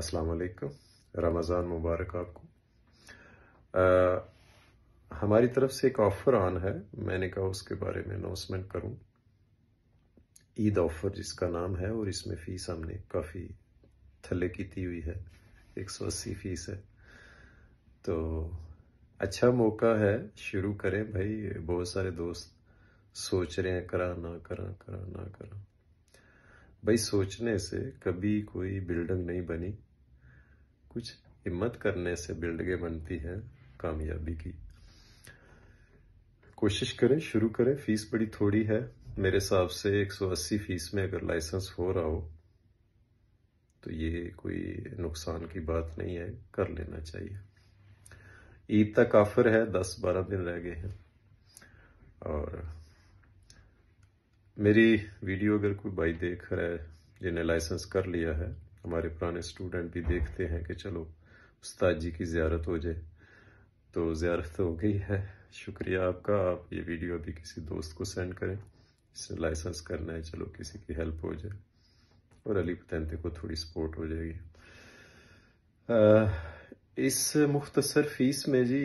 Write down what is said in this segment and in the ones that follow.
अस्सलाम रमज़ान मुबारक आपको आ, हमारी तरफ से एक ऑफ़र आन है मैंने कहा उसके बारे में अनाउंसमेंट करूं ईद ऑफ़र जिसका नाम है और इसमें फ़ीस हमने काफ़ी थल्ले की हुई है एक सौ अस्सी फीस है तो अच्छा मौका है शुरू करें भाई बहुत सारे दोस्त सोच रहे हैं करा ना करा करा ना करा भाई सोचने से कभी कोई बिल्डिंग नहीं बनी कुछ हिम्मत करने से बिल्डिंगें बनती है कामयाबी की कोशिश करें शुरू करें फीस बड़ी थोड़ी है मेरे हिसाब से 180 फीस में अगर लाइसेंस हो रहा हो तो ये कोई नुकसान की बात नहीं है कर लेना चाहिए ईद तक ऑफर है 10-12 दिन रह गए हैं और मेरी वीडियो अगर कोई भाई देख रहा है जिन्हें लाइसेंस कर लिया है हमारे पुराने स्टूडेंट भी देखते हैं कि चलो उस्ताद जी की ज़्यारत हो जाए तो ज़्यारत तो हो गई है शुक्रिया आपका आप ये वीडियो अभी किसी दोस्त को सेंड करें इसे लाइसेंस करना है चलो किसी की हेल्प हो जाए और अली पतंते को थोड़ी सपोर्ट हो जाएगी आ, इस मुख्तसर फीस में जी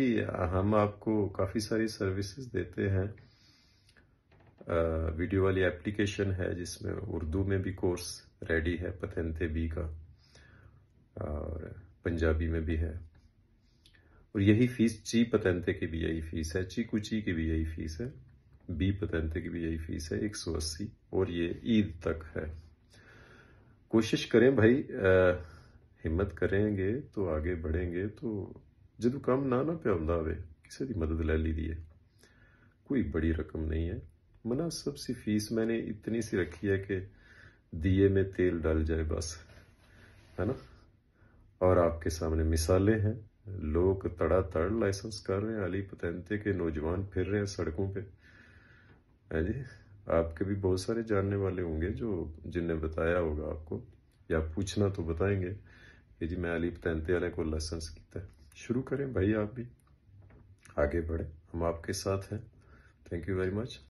हम आपको काफ़ी सारी सर्विसेज देते हैं वीडियो वाली एप्लीकेशन है जिसमें उर्दू में भी कोर्स रेडी है पतनते बी का और पंजाबी में भी है और यही फीस ची पतनते की भी यही फीस है ची कुची की भी यही फीस है बी पतनते की भी यही फीस है एक सौ अस्सी और ये ईद तक है कोशिश करें भाई आ, करेंगे तो आगे बढ़ेंगे तो जो काम ना ना पे ਪਿਆ ਹੁੰਦਾ ਹੋਵੇ ਕਿਸੇ ਦੀ ਮਦਦ ਲੈ ਲਈ ਦੀ है ਕੋਈ ਬੜੀ ਰਕਮ ਨਹੀਂ मना सी फीस मैंने इतनी सी रखी है कि दिए में तेल डाल जाए बस है ना और आपके सामने मिसालें हैं लोग तड़ातड़ लाइसेंस कर रहे हैं अली पतंते के नौजवान फिर रहे हैं सड़कों पे है हाँ जी आपके भी बहुत सारे जानने वाले होंगे जो जिनने बताया होगा आपको या पूछना तो बताएंगे कि जी मैं अली पतंते वाले को लाइसेंस किया है शुरू करें भाई आप भी आगे बढ़ें हम आपके साथ हैं थैंक यू वेरी मच